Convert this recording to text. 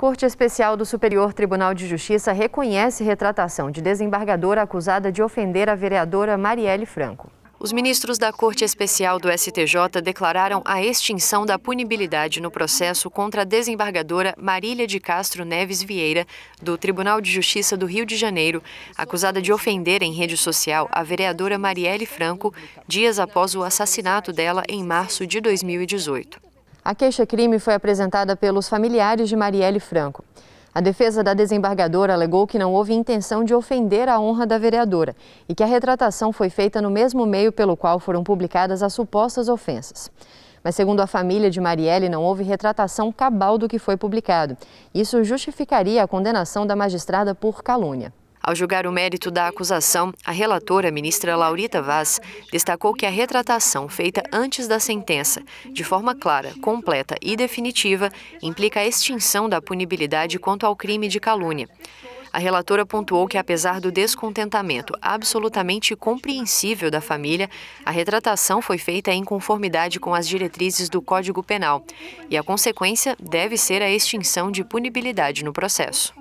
Corte Especial do Superior Tribunal de Justiça reconhece retratação de desembargadora acusada de ofender a vereadora Marielle Franco. Os ministros da Corte Especial do STJ declararam a extinção da punibilidade no processo contra a desembargadora Marília de Castro Neves Vieira, do Tribunal de Justiça do Rio de Janeiro, acusada de ofender em rede social a vereadora Marielle Franco dias após o assassinato dela em março de 2018. A queixa-crime foi apresentada pelos familiares de Marielle Franco. A defesa da desembargadora alegou que não houve intenção de ofender a honra da vereadora e que a retratação foi feita no mesmo meio pelo qual foram publicadas as supostas ofensas. Mas, segundo a família de Marielle, não houve retratação cabal do que foi publicado. Isso justificaria a condenação da magistrada por calúnia. Ao julgar o mérito da acusação, a relatora, ministra Laurita Vaz, destacou que a retratação feita antes da sentença, de forma clara, completa e definitiva, implica a extinção da punibilidade quanto ao crime de calúnia. A relatora pontuou que, apesar do descontentamento absolutamente compreensível da família, a retratação foi feita em conformidade com as diretrizes do Código Penal e a consequência deve ser a extinção de punibilidade no processo.